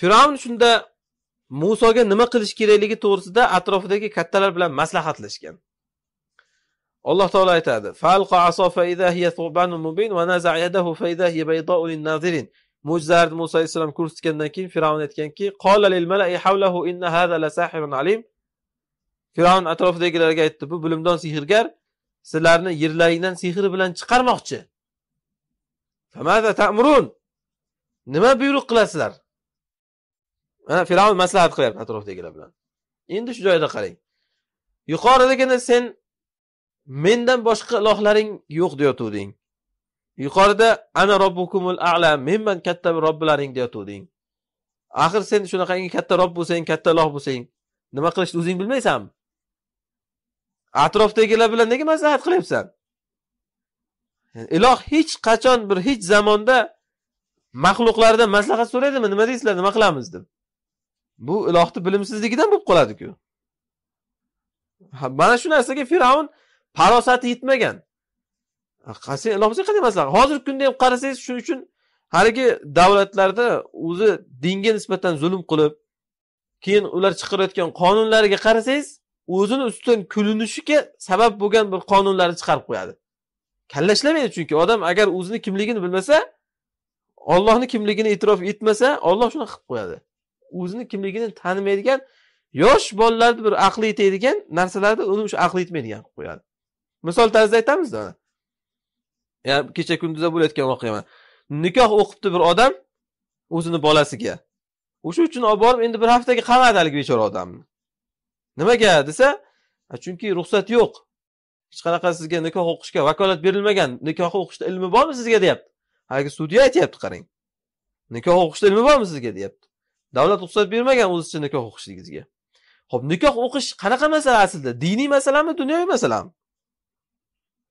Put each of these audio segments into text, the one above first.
fir'avn shunda musoga nima qilish kerakligi to'g'risida atrofidagi kattalar bilan maslahatlashgan alloh taolo aytadi mo'jizalarni muso alayhissalom ko'rsatgandan keyin fir'avn aytganki fir'avn atrofidagilarga aytdi bu bilimdon sehrgar sizlarni yerlaringdan sehri bilan chiqarmoqchi nima buyruq qilasizlar mana fir'avn maslahat qilyapti atrofdagilar bilan endi shu joyda qarang yuqoridagina sen mendan boshqa ilohlaring yo'q deyotuvding yuqorida ana robbukumul ala menman katta robbilaring deyotuvding axir sen shunaqangi katta rob bo'lsang katta iloh bo'lsang nima qilishni o'zing bilmaysanmi atrofdagilar bilan nega maslahat qilyapsan iloh hech qachon bir hech zamonda maxluqlardan maslahat so'raydimi nima deysizlar nima qilamiz deb bu ilohni bilimsizligidan bo'lib qoladi-ku. mana shu narsaga fir'avn farosati yetmagan qasam iloh bo'lsa qanday maslahat hozirgi kunda ham qarasangiz shuning uchun haligi davlatlarda o'zi dinga nisbatan zulm qilib keyin ular chiqarayotgan qonunlariga qarasangiz o'zini ustidan kulinishiga sabab bo'lgan bir qonunlarni chiqarib qo'yadi kalla ishlamaydi chunki odam agar o'zini kimligini bilmasa ollohni kimligini e'tirof etmasa olloh shunaqa qilib qo'yadi o'zini kimligini tanimaydigan yosh bolalarni bir aqli yetadigan narsalarni uni o'sha aqli yetmaydigan qilib qo'yadi misol tarzida aytamizda kecha kunduzda bo'layotgan voqea mana nikoh o'qibdi bir odam o'zini bolasiga o'sha uchun olib borib endi bir haftaga qamadi haligi bechora odamni nimaga desa chunki ruxsat yo'q hech qanaqa sizga nikoh o'qishga vakolat berilmagan nikoh o'qishda ilmi bormi sizga deyapti haligi sudya aytyapti qarang nikoh o'qishda ilmi bormi sizga deyapti davlat ruxsat bermagan o'z ichida nikoh o'qishligingizga ho'p nikoh o'qish qanaqa masala aslida diniy masalami dunyoviy masalami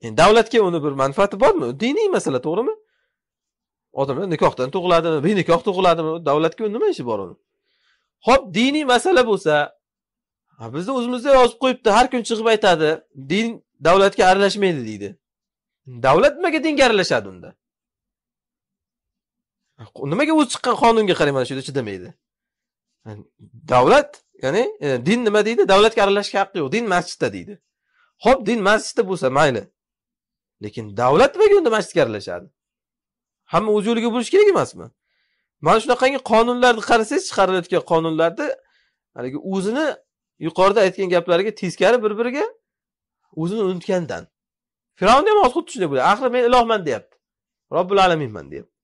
endi davlatga uni bir manfaati bormi diniy masala to'g'rimi odamlar nikohdan tug'iladimi benikoh tug'iladimi davlatga nima ishi bor uni ho'p diniy masala bo'lsa bizni o'zimizda yozib qo'yibdi har kun chiqib aytadi din davlatga aralashmaydi deydi davlat nimaga dinga aralashadi unda nimaga o'zi chiqqan qonunga qarang mana shu yerda chidamaydi davlat ya'ni e, din nima deydi davlatga aralashishga haqqi yo'q din masjidda deydi ho'p din masjidda bo'lsa mayli lekin davlat nimaga unda masjidga aralashadi hamma o'z yo'liga bo'lishi kerak emasmi mana shunaqangi qonunlarni qarasangiz chiqarilayotgan qonunlarni haligi o'zini yuqorida aytgan gaplariga teskari bir biriga o'zini unutgandan fir'avnni ham hozir xuddi shunday bo'ladi axir men ilohman deyapti robbil alaminman deyapti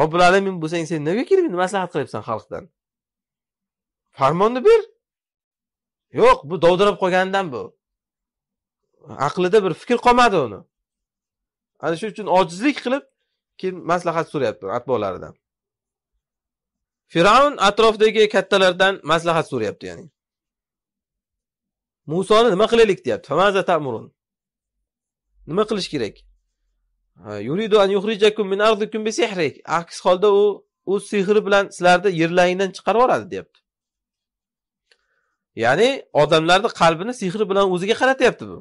robbil alamin bo'lsang sen nega kelib maslahat qilyapsan xalqdan farmonni ber yo'q bu dovdirab qolganidan bu aqlida bir fikr qolmadi uni ana shuning uchun ojizlik qilib keyin maslahat so'rayapti atbolaridan fir'avn atrofdagi kattalardan maslahat so'rayapti ya'ni musoni nima qilaylik deyapti nima qilish kerak yuridu an yukhrijakum min ardikum bi aks holda u o'z sehri bilan sizlarni yerlaringdan chiqarib yuboradi deyapti ya'ni odamlarni qalbini sehr bilan o'ziga qaratyapti bu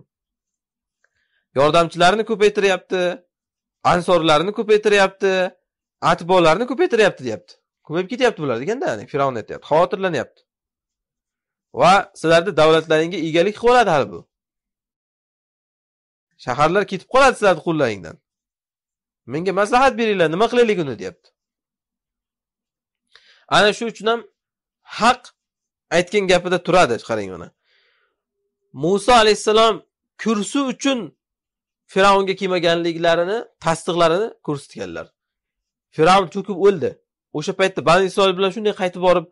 yordamchilarni ko'paytiryapti ansorlarni ko'paytiryapti atbolarni ko'paytiryapti deyapti ko'payib ketyapti bular deganda yani, fir'avn aytyapti xavotirlanyapti va sizlarni davlatlaringga egalik qilib oladi hali bu shaharlar ketib qoladi sizlarni qo'llaringdan menga maslahat beringlar nima qilaylik uni deyapti ana shu uchun ham haq aytgan gapida turadi qarang mana muso alayhissalom kursi uchun fir'avnga kelmaganliklarini tasdiqlarini ko'rsatganlar fir'avn cho'kib o'ldi o'sha paytda bani isroil bilan shunday qaytib borib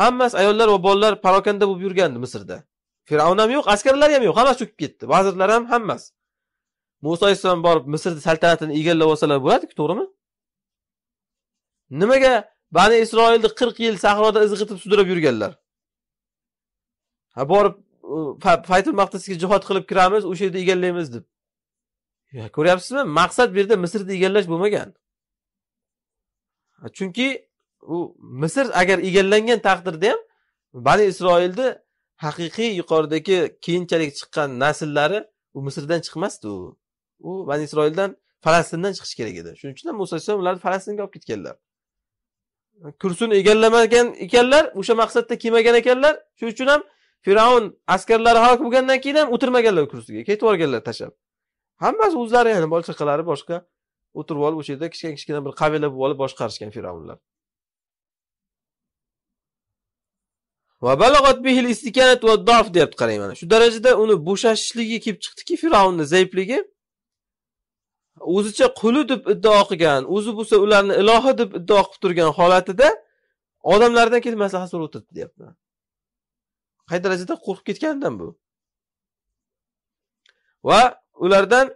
hammasi ayollar va bolalar parokanda bo'lib yurgandi misrda fir'avn ham yo'q askarlari ham yo'q hammasi cho'kib ketdi vazirlar ham hammasi muso alayhissalom borib misrni saltanatini egallab olsalar bo'ladiku to'g'rimi nimaga bani isroilni qirq yil sahroda izg'itib sudrab yurganlar borib faytul maqdisga jihod qilib kiramiz o'sha yerda egallaymiz deb ko'ryapsizmi maqsad bu yerda misrni egallash bo'lmagan chunki u misr agar egallangan taqdirda ham bani isroilni haqiqiy yuqoridagi keyinchalik chiqqan nasllari u misrdan chiqmasdi u u bani isroildan falastindan chiqishi kerak edi shuning uchun ham muso alayhissalom ularni falastinga olib ketganlar kursini egallamagan ekanlar o'sha maqsadda kelmagan ekanlar shuning uchun ham fir'avn askarlari halok bo'lgandan keyin ham o'tirmaganlar kursiga ketib yuborganlar tashlab hammasi o'zlari yana bola chaqalari boshqa o'tirib olib o'sha yerda kichkina kichkina bir qabila bo'lib olib boshqarishgan fir'avnlar va va deyapti qarang mana shu darajada uni bo'shashishligi kelib chiqdiki fir'avnni zaifligi o'zicha quli deb iddao qilgan o'zi bo'lsa ularni ilohi deb iddao qilib turgan holatida odamlardan keyin maslahat so'rab o'tiribdi deyapti qay darajada qo'rqib ketganidan bu va ulardan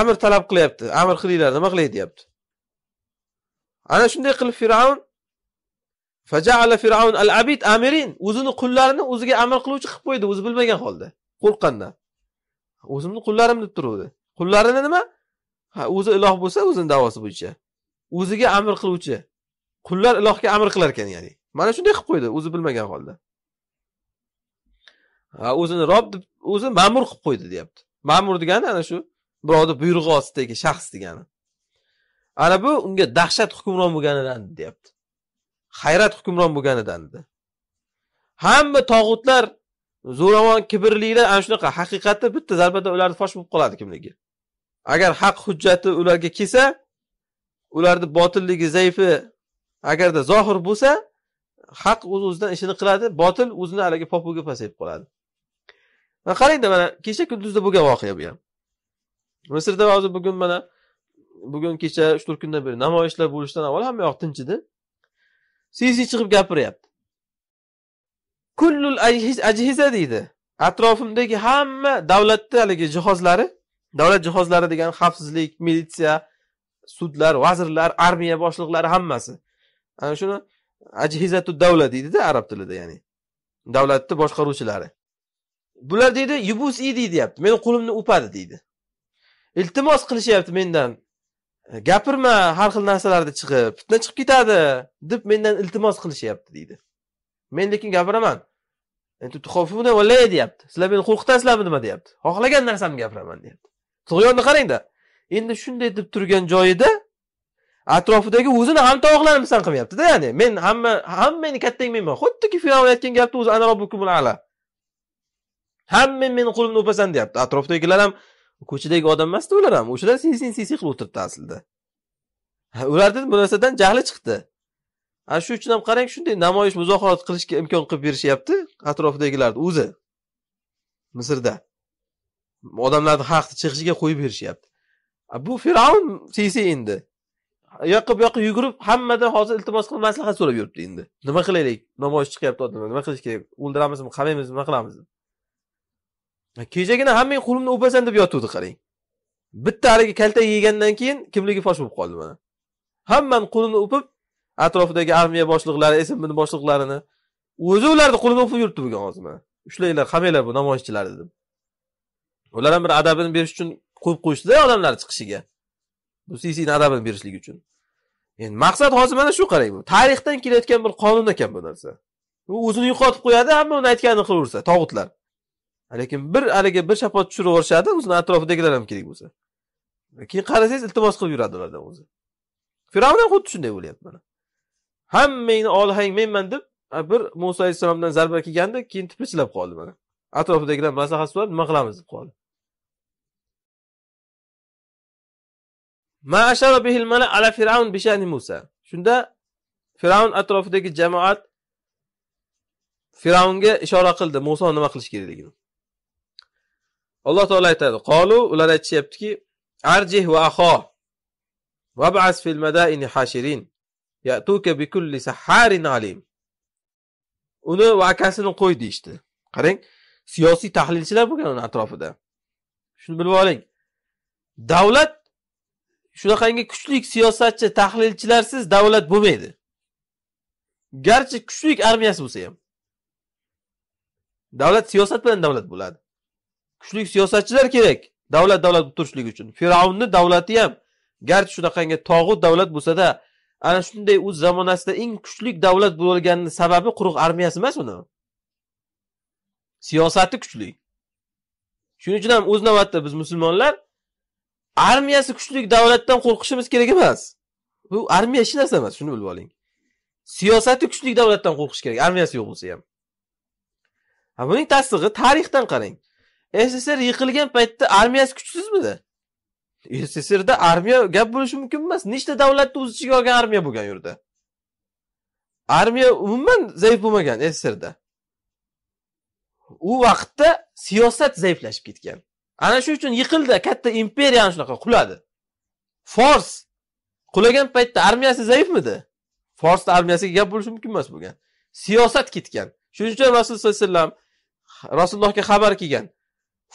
amr talab qilyapti amr qilinglar nima qilay deyapti ana shunday qilib fir'avn fajaala fir'avn al abid amirin o'zini qullarini o'ziga amr qiluvchi qilib qo'ydi o'zi bilmagan holda qo'rqqandan o'zimni qullarim deb turuvdi qullarini nima ha o'zi iloh bo'lsa o'zini davosi bo'yicha o'ziga amr qiluvchi qullar ilohga amr qilar ekan ya'ni mana shunday qilib qo'ydi o'zi bilmagan holda o'zini rob deb o'zini ma'mur qilib qo'ydi deyapti ma'mur degani ana shu birovni buyrug'i ostidagi shaxs degani ana bu unga dahshat hukmron bo'lganidan deyapti hayrat hukmron bo'lganidan hamma tog'utlar zo'ravon kibrliklar ana shunaqa haqiqatni bitta zarbada ularni fosh bo'lib qoladi kimligi agar haq hujjati ularga kelsa ularni botilligi zaifi agarda zohir bo'lsa haq o'z o'zidan ishini qiladi botil o'zini haligi popuga pasayib qoladi va qarangda mana kecha kunduzda bo'lgan voqea bu ham misrda hozir bugun mana bugun kecha uch to'rt kundan beri namoyishlar bo'lishidan avval hamma yoq tinch edi sisi chiqib gapiryapti kullul ajhiza deydi atrofimdagi hamma davlatni haligi jihozlari davlat jihozlari degani xavfsizlik militsiya sudlar vazirlar armiya boshliqlari hammasi ana shuni ajhizatu davla deydida arab tilida ya'ni davlatni boshqaruvchilari bular deydi idi deyapti meni qo'limni o'padi deydi iltimos qilishyapti mendan e, gapirma har xil narsalarda chiqib fitna chiqib ketadi deb mendan iltimos qilishyapti deydi men lekin gapiraman e, deyapti sizlar meni qo'rqitasizlarmi nima deyapti xohlagan narsamni gapiraman deyapti tug'yonni qarangda endi shunday deb turgan joyida atrofidagi o'zini hamtovoqlarimizdan qilmayaptida ya'ni men hamma hammangni kattang menman xuddiki fir'avn aytgan gapni o'zi ana robbukumul ala hamma meni qo'limni o'pasan deyapti atrofdagilar ham ko'chadagi odam emasda ular ham o'shalar sin sisi qilib o'tiribdi aslida ularni bu narsadan jahli chiqdi ana shu uchun ham qarang shunday namoyish muzohara qilishga imkon qilib berishyapti atrofdagilarni o'zi misrda odamlarni haqni chiqishiga qo'yib berishyapti bu fir'avn sisi endi u yoqqa bu yoqqa yugurib hammadan hozir iltimos qilib maslahat so'rab yuribdi endi nima qilaylik namoyish chiqyapti odamlar nima qilish kerak o'ldiramizmi qamaymizmi nima qilamiz kechagina hammang qo'limni o'pasan deb yotuvdi qarang bitta haligi kaltak yegandan keyin kimligi fosh bo'lib qoldi mana hammani qo'lini o'pib atrofidagi armiya boshliqlari smbni boshliqlarini o'zi ularni qo'lini o'pib yuribdi bugun hozir mana ushlanglar qamanglar bu namoyishchilarni deb ular ham bir adabini berish uchun qo'yib qo'yishdida odamlar chiqishiga bu sisini adabini berishlik uchun endi maqsad hozir mana shu qarang bu tarixdan kelayotgan bir qonun ekan bu narsa u o'zini yo'qotib qo'yadi hamma uni aytganini qilaversa tog'utlar lekin bir haligi bir shapot tushirib yuborishadi o'zini atrofidagilar ham kerak bo'lsa keyin qarasangiz iltimos qilib yuradi ulardan o'zi fir'avn ham xuddi shunday bo'lyapti mana hammangni olhang menman deb bir muso alayhissalomdan zarba kelganda keyin tipirchilab qoldi mana atrofidagilar maslahat so'rab nima qilamiz deb qoldi ala musa shunda fir'avn atrofidagi jamoat fir'avnga ishora qildi muso nima qilish kerakligini Alloh taolo aytadi: "Qolu ular aytishyaptiki, arjih va aho vab'as fil madaini hashirin ya'tuka bi kulli sahharin alim." Uni va akasini qo'y deyishdi Qarang, siyosiy tahlilchilar bo'lgan uni atrofida. Shuni bilib oling. Davlat shunaqangi kuchli siyosatchi, tahlilchilarsiz davlat bo'lmaydi. Garchi kuchli armiyasi bo'lsa ham. Davlat siyosat bilan davlat bo'ladi. kuchli siyosatchilar kerak davlat davlat bo'lib turishligi uchun fir'avnni davlati ham garchi shunaqangi tog'ut davlat bo'lsada ana shunday o'z zamonasida eng kuchli davlat bo'lganini sababi quruq armiyasi emas uni siyosati kuchli shuning uchun ham o'z navbatida biz musulmonlar armiyasi kuchli davlatdan qo'rqishimiz kerak emas bu armiya hech narsa emas shuni bilib oling siyosati kuchli davlatdan qo'rqish kerak armiyasi yo'q bo'lsa ham buning tasdig'i tarixdan qarang sssr yiqilgan paytda armiyasi kuchsizmidi sssrda armiya gap bo'lishi mumkin emas nechta davlatni o'z ichiga olgan armiya bo'lgan u yerda armiya umuman zaif bo'lmagan sssrda u vaqtda siyosat zaiflashib ketgan ana shu uchun yiqildi katta imperiya ana shunaqa quladi fors qulagan paytda armiyasi zaifmidi forsni armiyasiga gap bo'lishi mumkin emas bo'lgan siyosat ketgan shuning uchun rasululloh alayhi vasallam rasulullohga xabar kelgan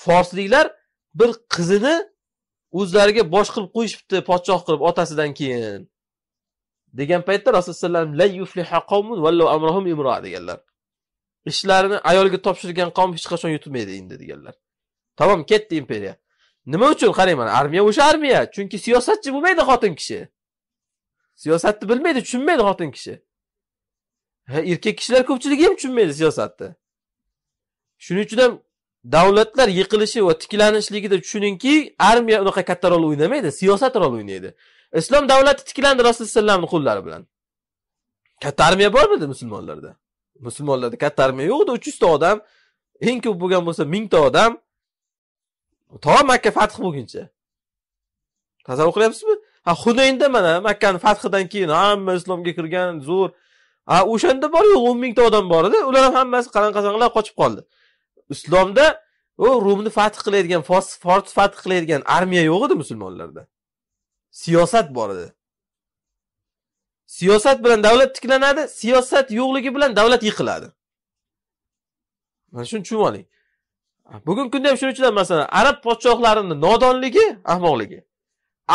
forsliklar bir qizini o'zlariga bosh qilib qo'yishibdi podshoh qilib otasidan keyin degan paytda rasululloh deganlar ishlarini ayolga topshirgan qavm hech qachon yutmaydi endi deganlar tamom ketdi imperiya nima uchun qarang mana armiya o'sha armiya chunki siyosatchi bo'lmaydi xotin kishi siyosatni bilmaydi tushunmaydi xotin kishi ha erkak kishilar ko'pchiligi ham tushunmaydi siyosatni shuning uchun ham davlatlar yiqilishi va tiklanishligida tushuningki armiya unaqa katta rol o'ynamaydi siyosat rol o'ynaydi islom davlati tiklandi rasululloh alayhi qo'llari bilan katta armiya bormidi musulmonlarda musulmonlarda katta armiya yo'q edi uch yuzta odam eng ko'p bo'lgan bo'lsa mingta odam to makka fath bo'lguncha tasavvur qilyapsizmi ha hunaynda mana makkani fathidan keyin hamma islomga kirgan zo'r ha o'shanda bor yo'q o'n mingta odam bor edi ular ham hammasi qanaqa qilib qochib qoldi islomda u rumni fath qiladigan fors fath qiladigan armiya yo'q edi musulmonlarda siyosat bor edi siyosat bilan davlat tiklanadi siyosat yo'qligi bilan davlat yiqiladi mana shuni tushunib oling bugungi kunda ham shuning uchun masalan arab podshohlarini nodonligi ahmoqligi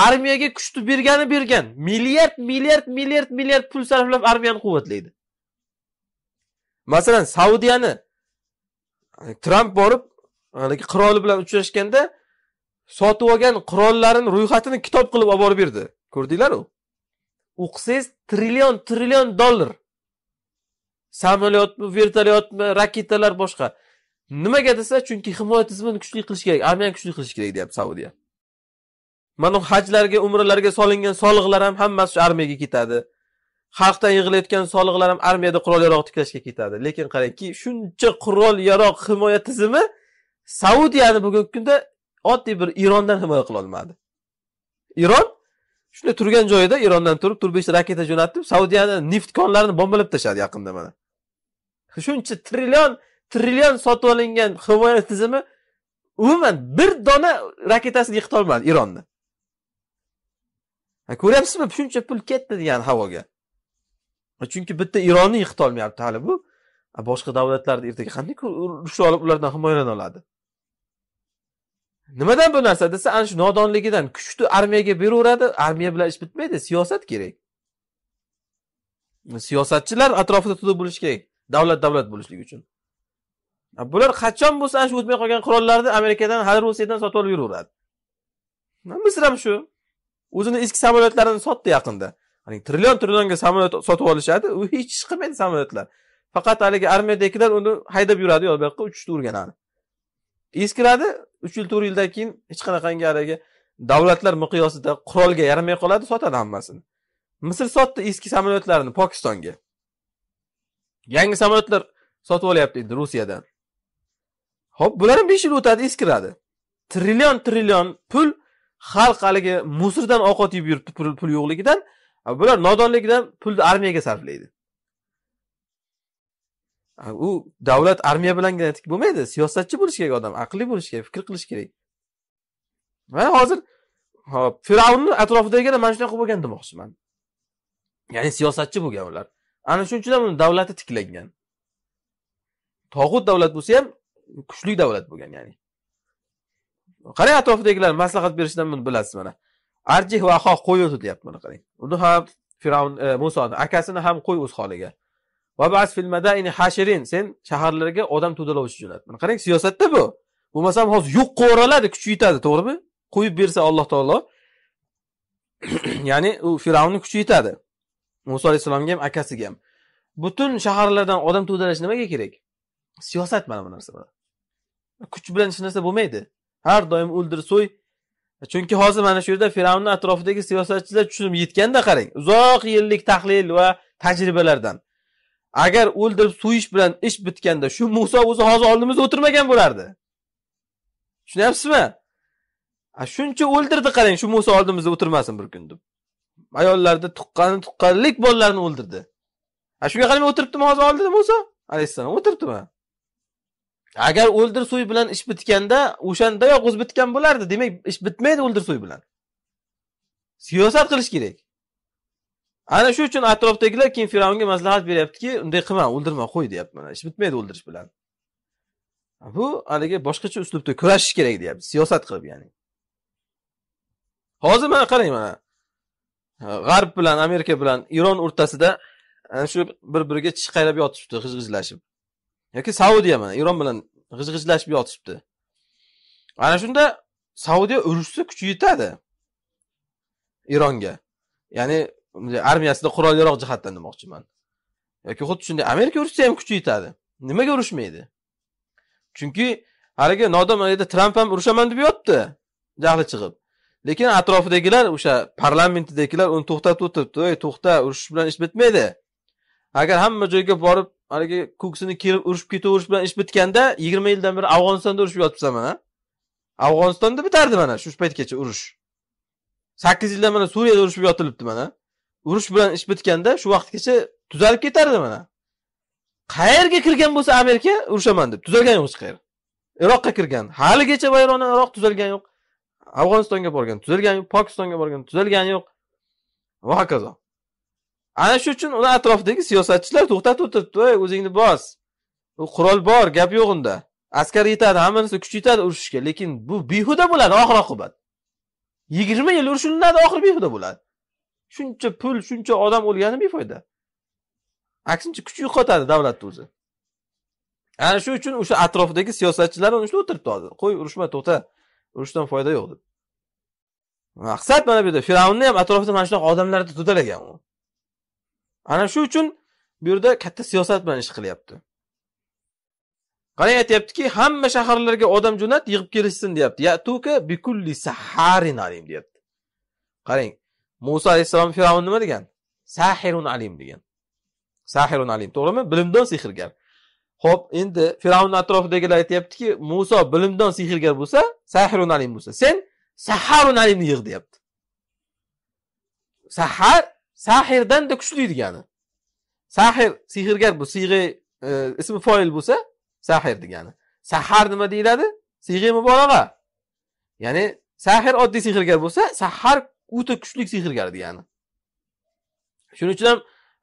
armiyaga kuchni bergani bergan milliard milliard milliard milliard pul sarflab armiyani quvvatlaydi masalan saudiyani tramp borib haligi qiroli bilan uchrashganda sotib olgan qurollarini ro'yxatini kitob qilib olib borib berdi ko'rdinglaru o'qisangiz trillion trillion dollar samolyotmi vertolyotmi raketalar boshqa nimaga desa chunki himoya tizimini kuchli qilish kerak armiyani kuchli qilish kerak deyapti saudiya mana hajlarga umralarga solingan soliqlar ham hammasi shu armiyaga ketadi xalqdan yig'ilayotgan soliqlar ham armiyada qurol yarog' tiklashga ketadi lekin qarangki shuncha qurol yarog' himoya tizimi saudiyani bugungi kunda oddiy bir irondan himoya qilolmadi iron shunday turgan joyida irondan turib to'rt beshta raketa jo'natib saudiyani neft konlarini bombalab tashladi yaqinda mana shuncha trillion trillion sotib olingan himoya tizimi umuman bir dona raketasini yiqitolmadi ironni ko'ryapsizmi shuncha pul ketdi degani havoga chunki bitta ironni yiqita olmayapti hali bu boshqa davlatlarda ertaga qanday urusha olib ulardan himoyalana oladi nimadan bu narsa desa ana shu nodonligidan kuchni armiyaga beraveradi armiya bilan ish bitmaydi siyosat kerak siyosatchilar atrofida to'da bo'lishi kerak davlat davlat bo'lishligi uchun bular qachon bo'lsa ana shu o'tmay qolgan qurollarni amerikadan hali rossiyadan sotib olib yuraveradi misr ham shu o'zini eski samolyotlarini sotdi yaqinda haligi trillion trillionga samolyot sotib olishadi u hech ish qilmaydi samolyotlar faqat haligi armiyadagilar uni haydab yuradi yo bu yoqqa uchishni o'rganadi eskiradi uch yil to'rt yildan keyin hech qanaqangi haligi davlatlar miqyosida qurolga yaramay qoladi sotadi hammasini misr sotdi eski samolyotlarini pokistonga yangi samolyotlar sotib olyapti endi rossiyadan ho'p bular ham besh yil o'tadi eskiradi trillion trillion pul xalq haligi musrdan ovqat yeb yuribdi pul, pul yo'qligidan bular nodonlikdan pulni armiyaga sarflaydi u davlat armiya bilangina tik bo'lmaydi siyosatchi bo'lishi kerak odam aqlli bo'lishi kerak fikr qilishi kerak mana hozir hop fir'avnni atrofidagilar mana shunaqa bo'lgan demoqchiman ya'ni siyosatchi bo'lgan ular ana shuning uchun ham uni davlati tiklangan tog'ut davlat bo'lsa ham kuchli davlat bo'lgan ya'ni qarang atrofidagilar maslahat berishdan buni bilasiz mana arjih va aho qo'y o'zi deyapti mana qarang uni ham fir'avn e, musoni akasini ham qo'y o'z holiga va fil madaini hashirin sen shaharlarga odam to'dalovchi jo'nat mana qarang siyosatda bu bo'lmasam hozir yo'q qilib yuboradi kuchi yetadi to'g'rimi qo'yib bersa alloh taolo ya'ni u fir'avnni kuchi yetadi muso alayhissalomga ham akasiga ham butun shaharlardan odam to'dalash nimaga kerak siyosat mana bu narsa kuch bilan hech narsa bo'lmaydi har doim o'ldir so'y E, chunki hozir mana shu yerda fir'avnni atrofidagi siyosatchilar tushunib yetganda qarang uzoq yillik tahlil va tajribalardan agar o'ldirib so'yish bilan ish bitganda shu muso o'zi hozir oldimizda o'tirmagan bo'lardi tushunyapsizmi shuncha o'ldirdi qarang shu muso oldimizda o'tirmasin bir kun deb ayollarni tuqqani tuqqanlik bolalarni o'ldirdi shunga qaramay o'tiribdimi hozir oldida muso alayhissalom o'tiribdimi agar o'ldir so'y bilan ish bitganda o'shandayoq o'zi bitgan bo'lardi demak ish bitmaydi o'ldir so'y bilan siyosat qilish kerak ana shu uchun atrofdagilar keyin fir'avnga maslahat beryaptiki unday qilma o'ldirma qo'y deyapti mana ish bitmaydi o'ldirish bilan bu haligi boshqacha uslubda kurashish kerak deyapti siyosat qilib ya'ni hozir mana qarang mana g'arb bilan amerika bilan eron o'rtasida ana shu bir biriga qayrab yotishibdi g'ij g'ijlashib yoki saudiya mana iron bilan g'ij g'ijlashib yotishibdi ana shunda saudiya urushsa kuchi yetadi ironga ya'ni armiyasida qurolliroq jihatdan demoqchiman yoki xuddi shunday amerika urushsa ham kuchi yetadi nimaga urushmaydi chunki haligi nodon tramp ham urushaman deb yotibdi jahli chiqib lekin atrofidagilar o'sha parlamentidagilar uni to'xtatib o'tiribdi ey to'xta urushish bilan ish bitmaydi agar hamma joyga borib haligi ko'ksini kelib urushib ketaverish bilan ish bitganda yigirma yildan beri afg'onistonda urushib yotibsan mana afg'onistonda bitardi mana shu paytgacha urush sakkiz yildan mana suriyada urushib yotilibdi mana urush bilan ish bitganda shu vaqtgacha tuzalib ketardi mana qayerga kirgan bo'lsa amerika urushaman deb tuzalgan yo'q hech qayer iroqqa kirgan haligacha vayrona iroq tuzalgan yo'q afg'onistonga borgan tuzalgani yo'q pokistonga borgan tuzalgani yo'q va hokazo ana shu uchun uni atrofidagi siyosatchilar to'xtatib o'tiribdi ey o'zingni bos u qurol bor gap yo'q unda askar yetadi hamma narsa kuch yetadi urushishga lekin bu behuda bo'ladi oxir oqibat yigirma yil urushilinadi oxiri behuda bo'ladi shuncha pul shuncha odam o'lgani befoyda aksincha kuch yo'qotadi davlatni o'zi ana shu uchun o'sha atrofidagi siyosatchilar uni shu o'tiribdi hozir qo'y urushma to'xta urushdan foyda yo'q deb maqsad mana bu yerda fir'avnni ham atrofida mana shunaqa odamlarni to'dalagan u ana shu uchun bu yerda katta siyosat bilan ish qilyapti qarang aytyaptiki hamma shaharlarga odam jo'nat yig'ib kelishsin deyapti yatuka bikulli saharin alim deyapti qarang muso alayhissalom fir'avn nima degan sahirun alim degan sahirun alim to'g'rimi bilimdon sehrgar ho'p endi firavnni atrofidagilar aytyaptiki muso bilimdon sehrgar bo'lsa sahirun alim bo'lsa sen saharun alimni yig' deyapti sahar sahirdan da kuchli degani sahir sehrgar bu siyg'i e, ismi foil bo'lsa sahir degani sahar nima deyiladi siyg'i muborag'a ya'ni sahir oddiy sehrgar bo'lsa sahar o'ta kuchli sehrgar degani shuning uchun ham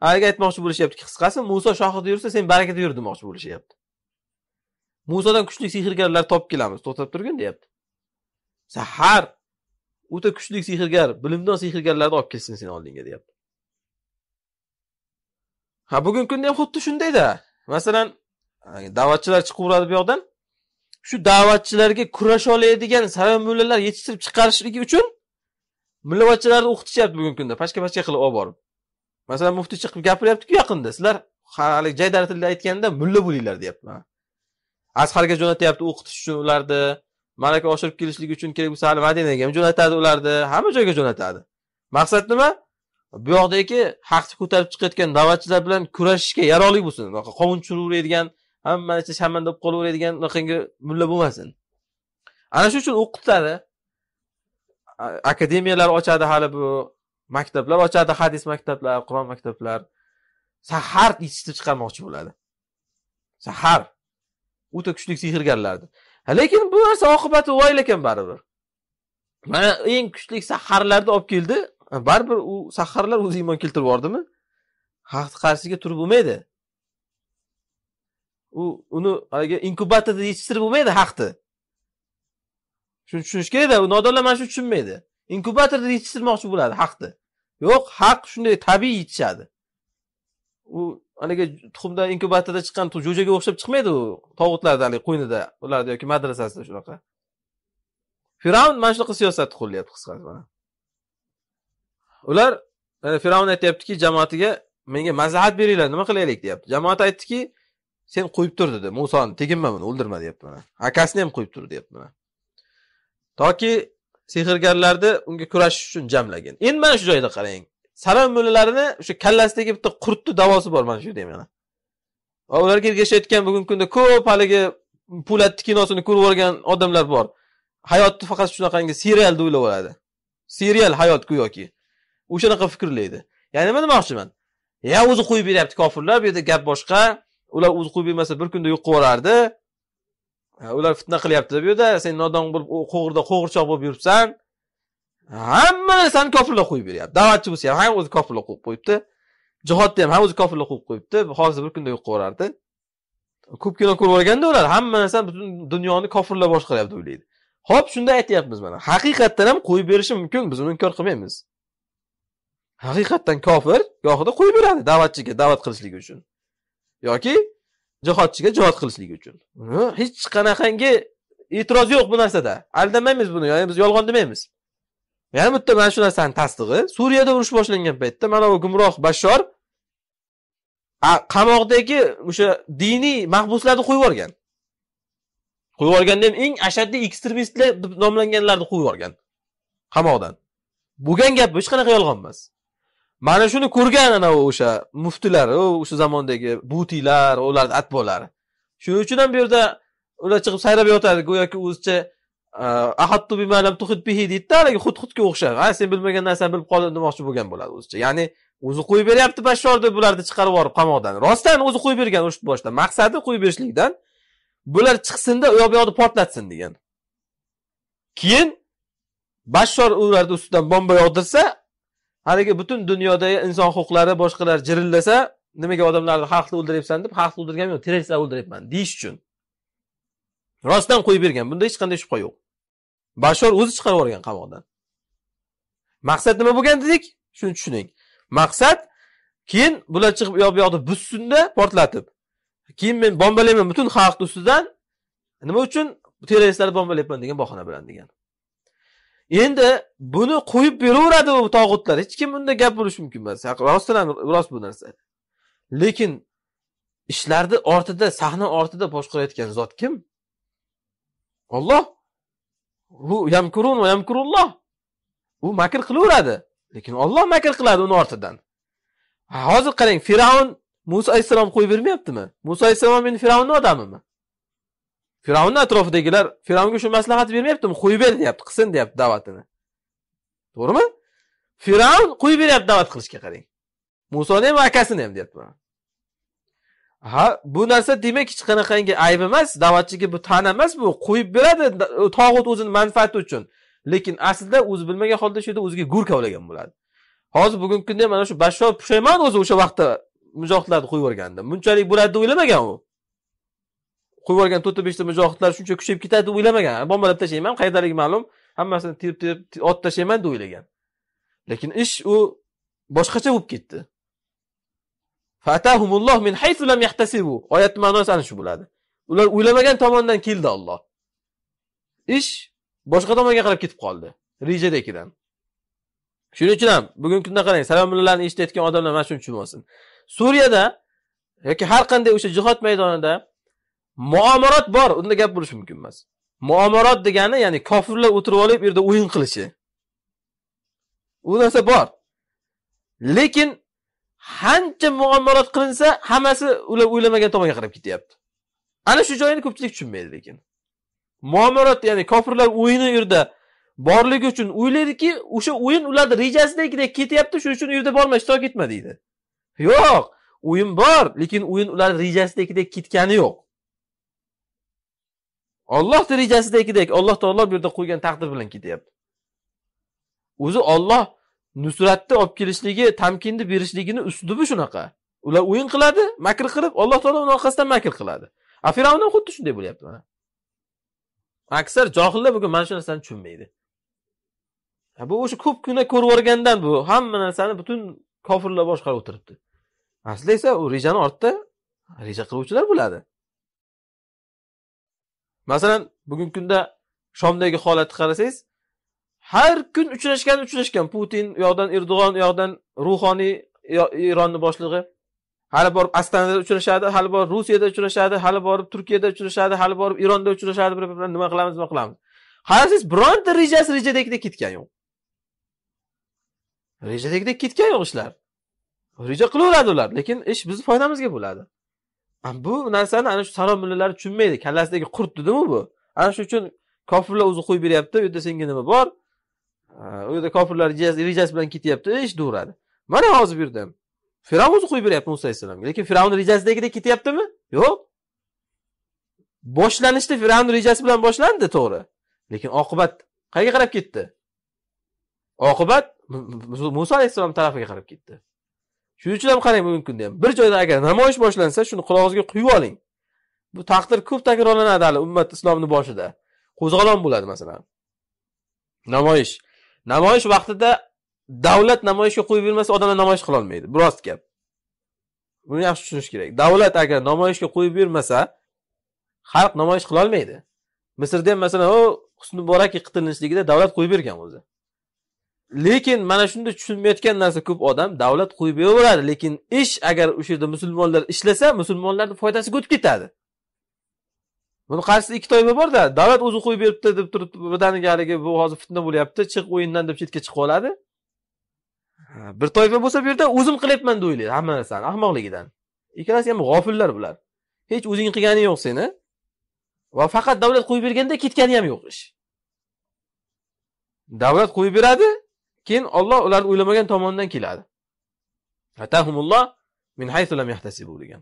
haligi aytmoqchi bo'lishyaptiki qisqasi muso shohida yursa sen barakada yur demoqchi bo'lishyapti musodan kuchli sehrgarlar topib kelamiz to'xtab turgin deyapti sahar o'ta kuchli sehrgar bilimdon sehrgarlarni olib kelsin seni oldingga deyapti ha bugungi kunda ham xuddi shundayda masalan da'vatchilar chiqaveradi bu yoqdan shu da'vatchilarga kurasha oladigan saroy mullalar yetishtirib chiqarishligi uchun millatchilarni o'qitishyapti bugungi kunda pashka pashka qilib olib borib masalan muftiy chiqib gapiryaptiku yaqinda sizlar haligi jaydari aytganda mulla bo'linglar deyapti asharga jo'natyapti o'qitish uchun ularni malaka oshirib kelishlik uchun kerak bo'lsa hali madinaga ham jo'natadi ularni hamma joyga jo'natadi maqsad nima bu yoqdagi haqni ko'tarib chiqayotgan da'vatchilar bilan kurashishga yaroqli bo'lsin unaqa qovun churaveradigan hamma narsa bo'lib qolaveradigan unaqangi mulla bo'lmasin ana shu uchun o'qitadi akademiyalar ochadi hali bu maktablar ochadi hadis maktablar qur'on maktablar sahar yetishtirib chiqarmoqchi bo'ladi sahar o'ta kuchli sehrgarlarni lekin bu narsa oqibati voyil ekan baribir mana eng kuchli saharlarni olib keldi baribir u saharlar o'zi iymon keltirib yubordimi haqni qarshisiga turib bo'lmaydi u uni haligi inkubatorda yetishtirib bo'lmaydi haqni shuni tushunish kerakda nodonlar mana shuni tushunmaydi inkubatorda yetishtirmoqchi bo'ladi haqni yo'q haq shunday tabiiy yetishadi u haligi tuxumda inkubatorda chiqqan jo'jaga o'xshab chiqmaydi u tovutlarda haligi qo'ynida ularni yoki madrasasida shunaqa fir'avn mana shunaqa siyosatni qo'llayapti qisqasi mana ular e, fir'avn aytyaptiki jamoatiga menga maslahat beringlar nima qilaylik deyapti jamoat aytdiki sen qo'yib tur dedi musoni teginma buni o'ldirma deyapti mana akasini ham qo'yib tur deyapti mana toki sehrgarlarni unga kurashish uchun jamlagin endi mana shu joyda qarang saram mullalarini o'sha kallasidagi bitta qurtni davosi bor mana shu yerda mana va ularga ergashayotgan bugungi kunda ko'p haligi po'latni kinosini ko'rib yuborgan odamlar bor hayotni faqat shunaqangi deb o'ylab oladi serial hayot go'yoki o'shanaqa fikrlaydi ya'ni nima demoqchiman ya o'zi qo'yib beryapti kofirlar bu yerda gap boshqa ular o'zi qo'yib bermasa bir kunda yo'q qilib yuborardi ular fitna qilyapti bu yerda sen nodon bo'lib qo'g'irda qo'g'irchoq bo'lib yuribsan hamma narsani kofirlar qo'yib beryapti da'vatchi bo'lsa ham o'zi kofirlar qo'yib qo'yibdi jihodni ham ham o'zi kofirlar qo'yib qo'yibdi hozir bir kunda yo'q qilib yuborardi ko'p kino ko'rib olganda ular hamma narsani butun dunyoni kofirlar boshqaryapti deb o'ylaydi ho'p shunda aytyapmiz mana haqiqatdan ham qo'yib berishi mumkin biz uni inkor qilmaymiz haqiqatdan kofir gohida qo'yib beradi da'vatchiga da'vat qilishligi uchun yoki jihodchiga jihod qilishligi uchun hech qanaqangi e'tiroz yo'q bu narsada aldamaymiz buni ya'ni biz yolg'on demaymiz yana bitta mana shu narsani tasdig'i suriyada urush boshlangan paytda mana bu gumroh bashshor qamoqdagi o'sha diniy mahbuslarni qo'yib yuborgan qo'yib yuborganda ham eng ashaddiy ekstremistlar deb nomlanganlarni qo'yib yuborgan qamoqdan bo'lgan gap hech qanaqa yolg'on emas mana shuni ko'rgan ana o'sha muftilar o'sha zamondagi butiylar ularni atbolari shuning uchun ham bu yerda ular chiqib sayrab yotadi go'yoki o'zicha e, bihi haligi xud xudga o'xshab ha sen bilmagan narsani bilib qoldim demoqchi bo'lgan bo'ladi o'zicha ya'ni o'zi qo'yib beryapti bashshor deb bularni chiqarib yuborib qamoqdan rostdan o'zi qo'yib bergan o'sha boshida maqsadi qo'yib berishlikdan bular chiqsinda u yoq bu yoqni portlatsin degan keyin bashshor ularni ustidan bomba yog'dirsa haligi butun dunyodagi inson huquqlari boshqalar jirillasa nimaga odamlarni haqni o'ldiryapsan deb haqni o'ldirganim yo'q terroristlarni o'ldiryapman deyish uchun rostdan qo'yib bergan bunda hech qanday shubha yo'q bashor o'zi chiqarib yuborgan qamoqdan maqsad nima bo'lgan dedik shuni tushuning maqsad keyin bular chiqib u yoq bu yoqni buzsinda portlatib keyin men bombalayman butun xalqni ustidan nima uchun terroristlarni bombalayapman degan bahona bilan degan endi buni qo'yib beraveradi u tog'utlar hech kim unda gap bo'lishi mumkin emas rostdan ham rost bu narsa lekin ishlarni ortida sahna ortida boshqarayotgan zot kim olloh u yamkurun va yamkurulloh u makr qilaveradi lekin olloh makr qiladi uni ortidan hozir qarang fir'avn muso alayhissalomni qo'yib bermayaptimi muso alayhissalom endi fir'avnni odamimi firavnni atrofidagilar firavnga shu maslahat bermayaptimi? Qo'yib ber deyapti, qilsin deyapti da'vatini. To'g'rimi? firavn qo'yib beryapti da'vat qilishga qarang. Musoni ham akasini ham deyapti Ha, bu narsa demak hech qanaqangi ayb emas, da'vatchiga bu tan emas, bu qo'yib beradi tog'ut o'zini manfaati uchun. Lekin aslida o'zi bilmagan holda shu yerda o'ziga kavlagan bo'ladi. Hozir bugungi kunda mana shu Bashor pushaymon o'zi o'sha vaqtda mujohidlarni qo'yib yuborganda. Bunchalik bo'ladi deb o'ylamagan u. qo'yib yuborgan to'rtta beshta mujohidlar shuncha kuchayib ketadi deb o'ylamagan bombalab tashlayman qayerdaligi ma'lum hammasini terib terib otib tashlayman deb o'ylagan lekin ish u boshqacha bo'lib ketdi fatahumulloh min lam yahtasibu oyatni ma'nosi ana shu bo'ladi ular o'ylamagan tomondan keldi Alloh ish boshqa tomonga qarab ketib qoldi rejadagidan shuning uchun ham bugungi kunda qarang salamullalarni eshitayotgan odamlar mana shuni olsin suriyada yoki har qanday o'sha jihod maydonida muomarat bor unda gap bo'lishi mumkin emas muomarat degani ya'ni kofirlar o'tirib olib u yerda o'yin qilishi u narsa bor lekin qancha muomarat qilinsa hammasi ular o'ylamagan tomonga qarab ketyapti ana shu joyini ko'pchilik tushunmaydi lekin muomarat ya'ni kofirlar o'yini u yerda borligi uchun o'ylaydiki o'sha o'yin ularni rejasidagidek ketyapti shuning uchun u yerda borma ishtirok etma deydi yo'q o'yin bor lekin o'yin ularni rejasidagidek ketgani yo'q Alloh rejasidagidek Alloh taolo bu yerda qo'ygan taqdir bilan ketyapti. O'zi Alloh nusratni olib kelishligi, tamkinni berishligini uslubi shunaqa. Ular o'yin qiladi, makr qilib, Alloh taolo uni orqasidan makr qiladi. A Firavn ham xuddi shunday bo'lyapti mana. Aksar johillar bugun mana shu narsani tushunmaydi. bu o'sha ko'p kuna ko'rib yuborgandan bu hamma narsani butun kofirlar boshqarib o'tiribdi. Aslida esa u rejani ortda reja qiluvchilar bo'ladi. masalan bugungi kunda shomdagi holatni qarasangiz har kun uchrashgan uchrashgan putin u yoqdan erdo'g'on u yoqdan ruhoniy eronni boshlig'i hali borib astanada uchrashadi hali borib rusiyada uchrashadi hali borib turkiyada uchrashadi hali borib eronda uchrashadi bir biri bilan nima qilamiz nima qilamiz qarasangiz bironta rejasi rejadagidek ketgani yo'q rejadagidek ketgani yo'q ishlar reja qilaveradi ular lekin ish bizni foydamizga bo'ladi bu narsani ana shu saroy mullalari tushunmaydi kallasidagi qurt dedimu bu ana shu uchun kofirlar o'zi qo'yib beryapti u yerda senga nima bor u yerda kofirlar rejasi bilan ketyapti ish deyaveradi mana hozir bu yerda fir'avn o'zi qo'yib beryapti muso alayhissalomga lekin firavnni rejasidagidek ketyaptimi yo'q boshlanishda firavnni rejasi bilan boshlandi to'g'ri lekin oqibat qayerga qarab ketdi oqibat muso alayhissalom tarafiga qarab ketdi shuning uchun ham qarang kunda ham bir joyda agar namoyish boshlansa shuni qulog'ingizga quyib oling bu taqdir ko'p takrorlanadi hali ummat islomni boshida qo'zg'olon bo'ladi masalan namoyish namoyish vaqtida davlat namoyishga qo'yib bermasa odamlar namoyish qilolmaydi bu rost gap buni yaxshi tushunish kerak davlat agar namoyishga qo'yib bermasa xalq namoyish qilolmaydi misrda ham masalan husni muboraki qitilishligida davlat qo'yib bergan o'zi lekin mana shunda tushunmayotgan narsa ko'p odam davlat qo'yib yuboradi lekin ish agar o'sha yerda musulmonlar ishlasa musulmonlarni foydasiga o'tib ketadi buni qarshisida ikki toifa borda davlat o'zi qo'yib beribdi deb turib birdaniga haligi bu hozir fitna bo'lyapti chiq o'yindan deb chetga chiqib qoladi bir toifa bo'lsa bu yerda o'zim qilyapman deb o'ylaydi hamma narsani ahmoqligidan ikkalasi ham g'ofillar bular hech o'zing qilganing yo'q seni va faqat davlat qo'yib berganda ketgani ham yo'q ish davlat qo'yib beradi keyin Alloh ularni o'ylamagan tomondan keladi min yahtasibu degan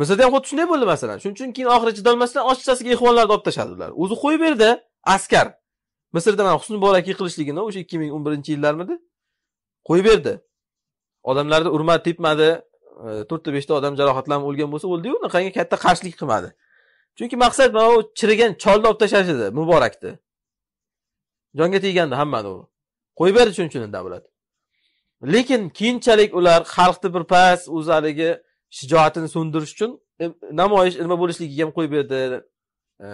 misrda ham xuddi shunday bo'ldi masalan shuning uchun keyin oxiri chidolmasdan ochiqchasiga ehvonlarni olib tashladi ular o'zi qo'yib berdi askar misrda mana husn bolaki qilishligini o'sha ikki ming o'n birinchi yillarmidi qo'yib berdi odamlarni urmadi tepmadi e, to'rtta beshta odam jarohatlanib o'lgan bo'lsa o'ldiyu unaqangi katta qarshilik qilmadi chunki maqsad mana u chirigan cholni olib tashlash edi muborakni jonga tegganda hammani u berdi shuning uchun davlat lekin keyinchalik ular xalqni bir pas o'zi haligi shijoatini so'ndirish uchun namoyish nima bo'lishligiga ham qo'yib berdi e,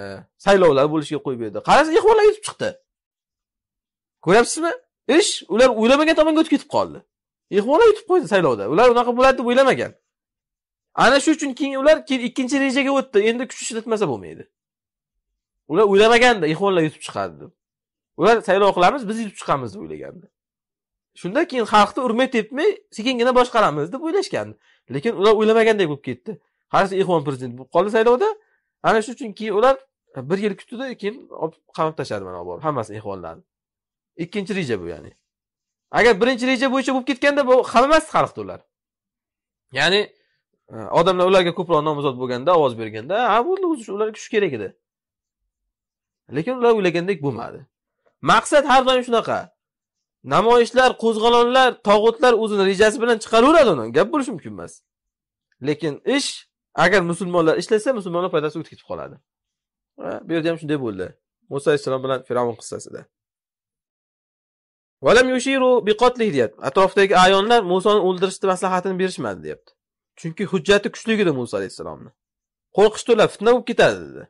saylovlar bo'lishiga qo'yib berdi qarasa ehvonlar yutib chiqdi ko'ryapsizmi ish ular o'ylamagan tomonga o'tib ketib qoldi ehvonlar yutib qo'ydi saylovda ular unaqa bo'ladi deb o'ylamagan ana shu uchun keyin ular keyin ikkinchi rejaga o'tdi endi kuch ishlatmasa bo'lmaydi ular o'ylamaganda ehvonlar yutib chiqadi deb ular saylov qilamiz biz yutib chiqamiz deb o'ylagandi shunda keyin xalqni urmay tepmay sekingina boshqaramiz deb o'ylashgandi lekin ular o'ylamagandek bo'lib ketdi qarasa ehvon prezident bo'lib qoldi saylovda ana shu uchun keyin ular e, bir yil kutdida keyin olib qamab tashladi mana borib hammasini ehvonlarni ikkinchi reja bu ya'ni agar birinchi reja bo'yicha bo'lib ketganda bu qamamasdi xalqni ular ya'ni e, odamlar ularga ko'proq nomzod bo'lganda ovoz berganda ha bo'ldi ularga kuch kerak edi lekin ular o'ylagandek bo'lmadi maqsad har doim shunaqa namoyishlar qo'zg'olonlar tog'utlar o'zini rejasi bilan chiqaraveradi uni gap bo'lishi mumkin emas lekin ish agar musulmonlar ishlasa musulmonlar foydasi o'tib ketib qoladi bu yerda ham shunday bo'ldi muso alayhissalom bilan fir'avn qissasida valam yushiru atrofdagi ayonlar musoni o'ldirishni maslahatini berishmadi deyapti chunki hujjati kuchli edi muso alayhissalomni qo'rqishdi ular fitna bo'lib ketadi dedi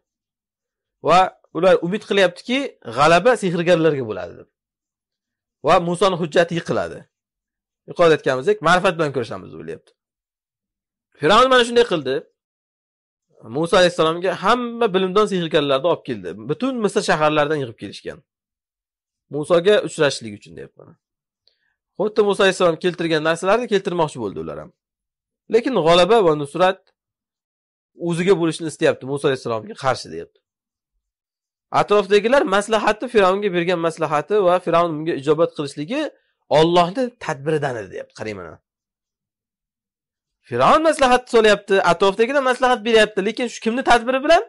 va ular umid qilyaptiki g'alaba sehrgarlarga bo'ladi deb va musoni hujjati yiqiladi yuqorida aytganimizdek ma'rifat bilan kurashamiz o'ylayapti fir'avn mana shunday qildi muso alayhissalomga hamma bilimdon sehrgarlarni olib keldi butun misr shaharlaridan yig'ib kelishgan musoga uchrashishlik uchun deyapman xuddi muso alayhissalom keltirgan narsalarni keltirmoqchi bo'ldi ular ham lekin g'alaba va nusrat o'ziga bo'lishni istayapti muso alayhissalomga qarshi deyapti atrofdagilar maslahati fir'avnga bergan maslahati va fir'avn bunga ijobat qilishligi ollohni tadbiridan edi deyapti qarang mana fir'avn maslahat so'rayapti atrofdagilar maslahat beryapti lekin shu kimni tadbiri bilan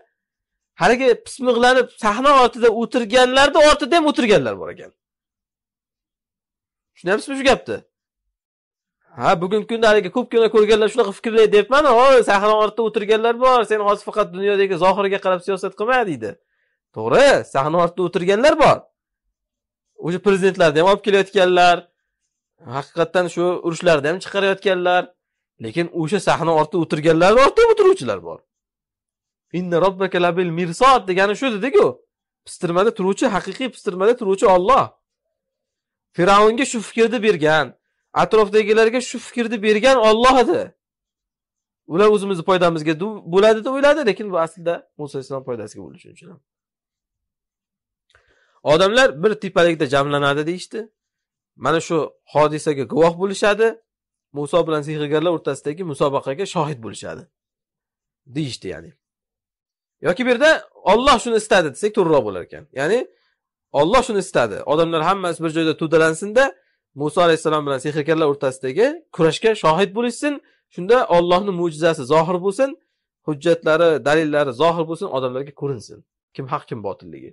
haligi pismiqlanib sahna ortida o'tirganlarni ortida ham o'tirganlar bor ekan tushunyapsizmi shu gapni ha bugungi kunda haligi ko'pgina ko'rganlar shunaqa fikrlaydi deyapmanu sahna ortida o'tirganlar bor sen hozir faqat dunyodagi zohirga qarab siyosat qilma deydi to'g'ri sahna ortida o'tirganlar bor o'sha prezidentlarni ham olib kelayotganlar haqiqatdan shu urushlarni ham chiqarayotganlar lekin o'sha sahna ortida o'tirganlar ortida o'tiruvchilar bor inna robbaka labil mirsod degani shu dediku pistirmada turuvchi haqiqiy pistirmada turuvchi Alloh fir'avnga shu fikrni bergan atrofdagilarga shu fikrni bergan Alloh edi ular o'zimizni foydamizga bo'ladi deb o'yladi lekin bu aslida muso alayhisalom foydasiga bo'lishi uchun odamlar bir tepalikda jamlanadi deyishdi mana shu hodisaga guvoh bo'lishadi muso bilan sehrgarlar o'rtasidagi musobaqaga shohid bo'lishadi deyishdi ya'ni yoki bu yerda olloh shuni istadi desak to'g'riroq bo'lar ekan ya'ni olloh shuni istadi odamlar hammasi bir joyda to'dalansinda muso alayhissalom bilan sehrgarlar o'rtasidagi kurashga shohid bo'lishsin shunda ollohni mo'jizasi zohir bo'lsin hujjatlari dalillari zohir bo'lsin odamlarga ko'rinsin kim haq kim botilligi